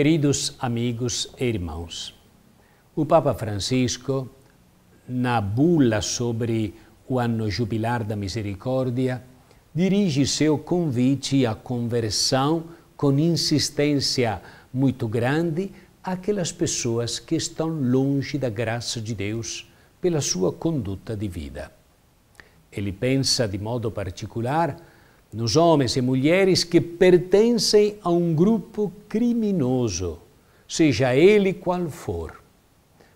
Queridos amigos e irmãos, o Papa Francisco, na bula sobre o ano jubilar da misericórdia, dirige seu convite à conversão com insistência muito grande àquelas pessoas que estão longe da graça de Deus pela sua conduta de vida. Ele pensa de modo particular nos homens e mulheres que pertencem a um grupo criminoso, seja ele qual for.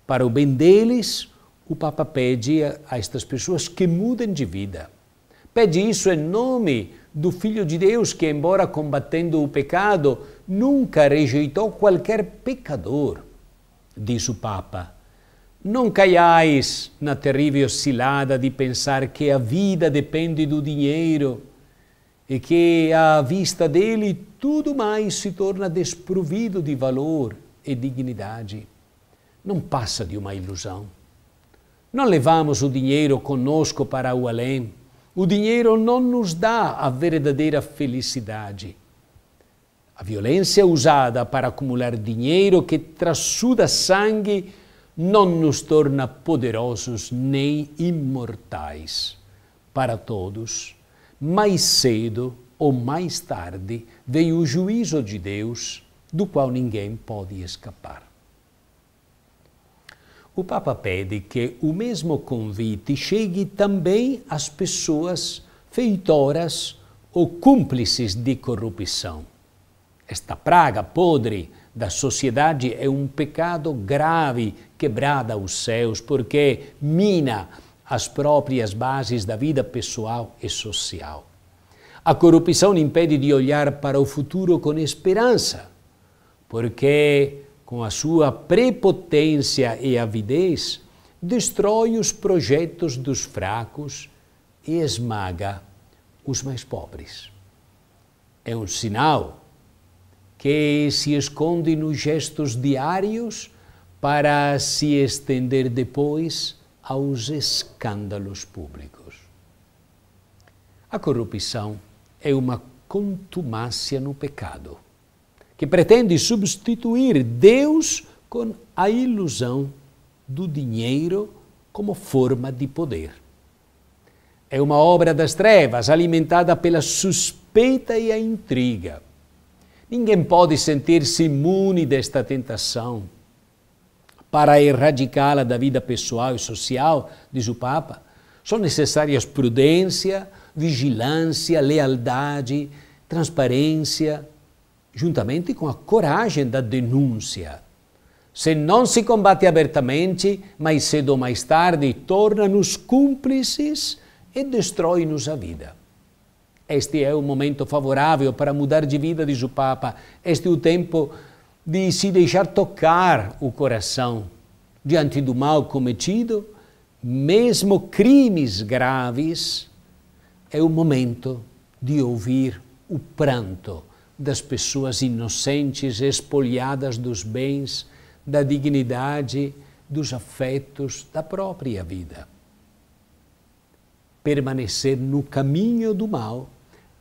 Para o bem deles, o Papa pede a, estas pessoas que mudem de vida. Pede isso em nome do Filho de Deus, que, embora combatendo o pecado, nunca rejeitou qualquer pecador. Diz o Papa: Não caiais na terrível cilada de pensar que a vida depende do dinheiro e que à vista dele tudo mais se torna desprovido de valor e dignidade. Não passa de uma ilusão. Não levamos o dinheiro conosco para o além. O dinheiro não nos dá a verdadeira felicidade. A violência usada para acumular dinheiro que traçuda sangue não nos torna poderosos nem imortais. Para todos, mais cedo ou mais tarde vem o juízo de Deus, do qual ninguém pode escapar. O Papa pede que o mesmo convite chegue também às pessoas feitoras ou cúmplices de corrupção. Esta praga podre da sociedade é um pecado grave que brada os céus, porque mina as próprias bases da vida pessoal e social. A corrupção impede de olhar para o futuro com esperança, porque, com a sua prepotência e avidez, destrói os projetos dos fracos e esmaga os mais pobres. É um sinal que se esconde nos gestos diários para se estender depois aos escândalos públicos. A corrupção é uma contumácia no pecado, que pretende substituir Deus com a ilusão do dinheiro como forma de poder. É uma obra das trevas alimentada pela suspeita e a intriga. Ninguém pode sentir-se imune desta tentação para erradicá-la da vida pessoal e social, diz o Papa, são necessárias prudência, vigilância, lealdade, transparência, juntamente com a coragem da denúncia. Se não se combate abertamente, mais cedo ou mais tarde, torna-nos cúmplices e destrói-nos a vida. Este é o momento favorável para mudar de vida, diz o Papa. Este é o tempo de se deixar tocar o coração diante do mal cometido, mesmo crimes graves, é o momento de ouvir o pranto das pessoas inocentes espolhadas dos bens, da dignidade, dos afetos, da própria vida. Permanecer no caminho do mal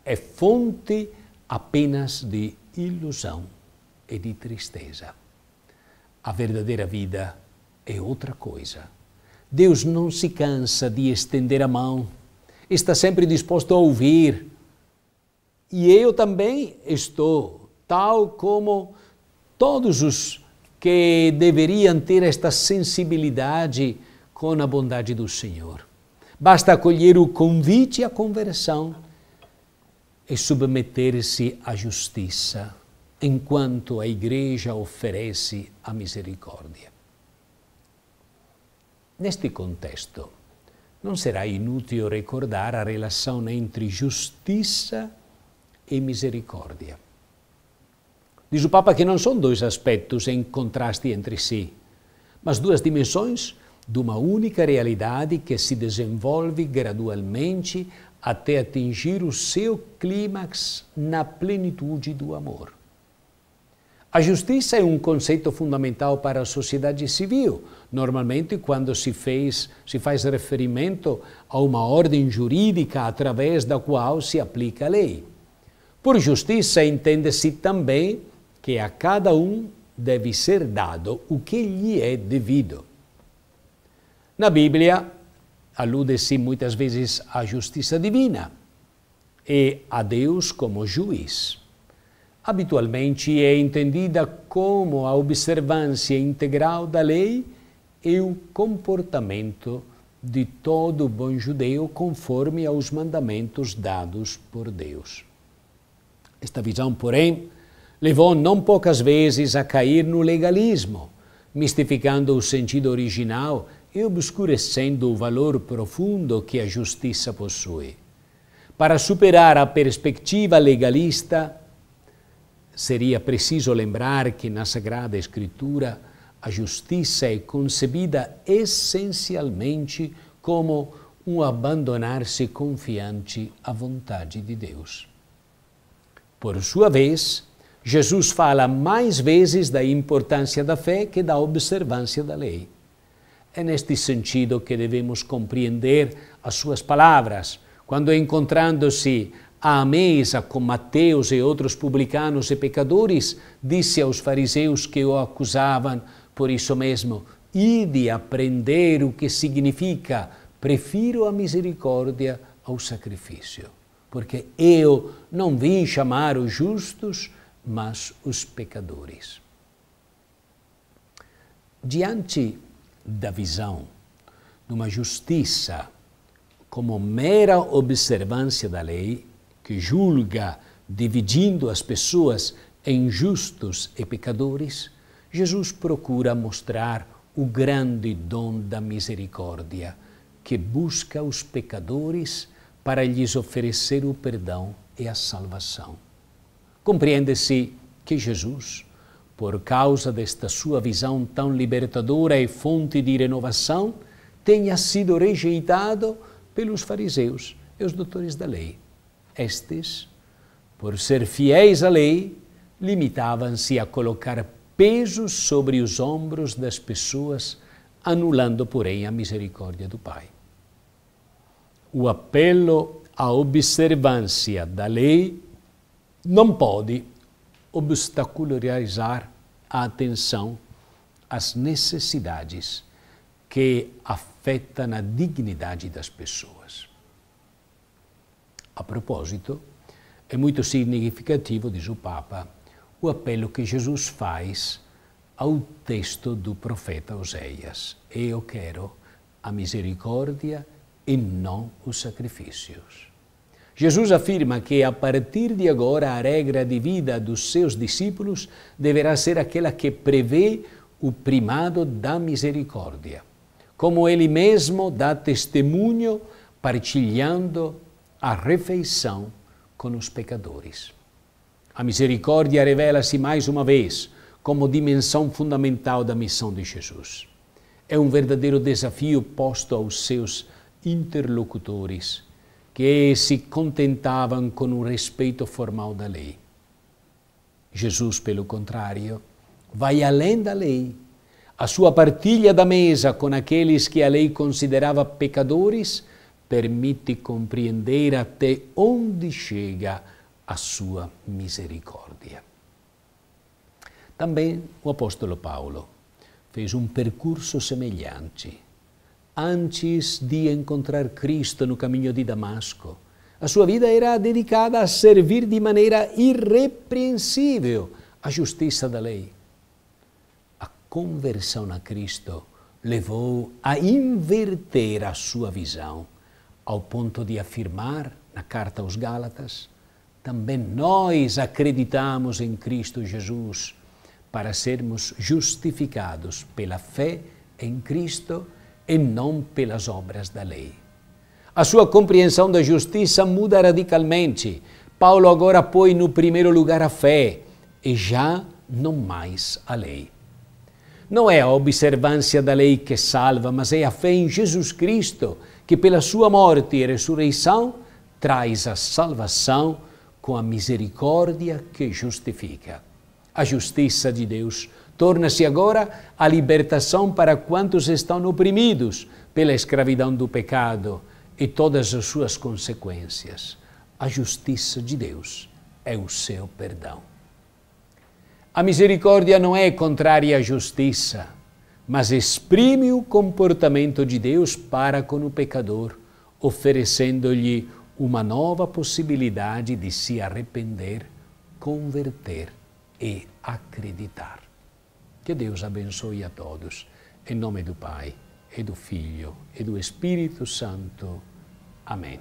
é fonte apenas de ilusão e de tristeza. A verdadeira vida é outra coisa. Deus não se cansa de estender a mão, está sempre disposto a ouvir. E eu também estou, tal como todos os que deveriam ter esta sensibilidade com a bondade do Senhor. Basta acolher o convite à conversão e submeter-se à justiça enquanto a Igreja oferece a misericórdia. Neste contexto, não será inútil recordar a relação entre justiça e misericórdia. Diz o Papa que não são dois aspectos em contraste entre si, mas duas dimensões de uma única realidade que se desenvolve gradualmente até atingir o seu clímax na plenitude do amor. A justiça é um conceito fundamental para a sociedade civil. Normalmente, quando se, fez, se faz referimento a uma ordem jurídica através da qual se aplica a lei. Por justiça, entende-se também que a cada um deve ser dado o que lhe é devido. Na Bíblia, alude-se muitas vezes à justiça divina e a Deus como juiz. Habitualmente é entendida como a observância integral da lei e o comportamento de todo bom judeu conforme aos mandamentos dados por Deus. Esta visão, porém, levou não poucas vezes a cair no legalismo, mistificando o sentido original e obscurecendo o valor profundo que a justiça possui. Para superar a perspectiva legalista, Seria preciso lembrar que na Sagrada Escritura a justiça é concebida essencialmente como um abandonar-se confiante à vontade de Deus. Por sua vez, Jesus fala mais vezes da importância da fé que da observância da lei. É neste sentido que devemos compreender as suas palavras, quando encontrando-se à mesa com Mateus e outros publicanos e pecadores, disse aos fariseus que o acusavam por isso mesmo: Ide aprender o que significa, prefiro a misericórdia ao sacrifício, porque eu não vim chamar os justos, mas os pecadores. Diante da visão de uma justiça como mera observância da lei, que julga, dividindo as pessoas em justos e pecadores, Jesus procura mostrar o grande dom da misericórdia, que busca os pecadores para lhes oferecer o perdão e a salvação. Compreende-se que Jesus, por causa desta sua visão tão libertadora e fonte de renovação, tenha sido rejeitado pelos fariseus e os doutores da lei estes, por ser fiéis à lei, limitavam-se a colocar peso sobre os ombros das pessoas, anulando, porém, a misericórdia do Pai. O apelo à observância da lei não pode obstacularizar a atenção às necessidades que afetam a dignidade das pessoas. A proposito, é muito significativo, diz o Papa, o apelo que Jesus faz ao texto do profeta Oséias: Eu quero a misericórdia e não os sacrifícios. Jesus afirma que a partir de agora a regra de vida dos seus discípulos deverá ser aquela que prevê o primado da misericórdia, como ele mesmo dá testemunho partilhando a refeição com os pecadores. A misericórdia revela-se mais uma vez como dimensão fundamental da missão de Jesus. É um verdadeiro desafio posto aos seus interlocutores, que se contentavam com o respeito formal da lei. Jesus, pelo contrário, vai além da lei. A sua partilha da mesa com aqueles que a lei considerava pecadores permite compreender até onde chega a sua misericórdia. Também o apóstolo Paulo fez um percurso semelhante. Antes de encontrar Cristo no caminho de Damasco, a sua vida era dedicada a servir de maneira irrepreensível a justiça da lei. A conversão a Cristo levou a inverter a sua visão ao ponto de afirmar, na carta aos Gálatas, também nós acreditamos em Cristo Jesus para sermos justificados pela fé em Cristo e não pelas obras da lei. A sua compreensão da justiça muda radicalmente. Paulo agora põe no primeiro lugar a fé e já não mais a lei. Não é a observância da lei que salva, mas é a fé em Jesus Cristo, que pela sua morte e ressurreição traz a salvação com a misericórdia que justifica. A justiça de Deus torna-se agora a libertação para quantos estão oprimidos pela escravidão do pecado e todas as suas consequências. A justiça de Deus é o seu perdão. A misericórdia não é contrária à justiça, mas exprime o comportamento de Deus para com o pecador, oferecendo-lhe uma nova possibilidade de se arrepender, converter e acreditar. Que Deus abençoe a todos, em nome do Pai, e do Filho, e do Espírito Santo. Amém.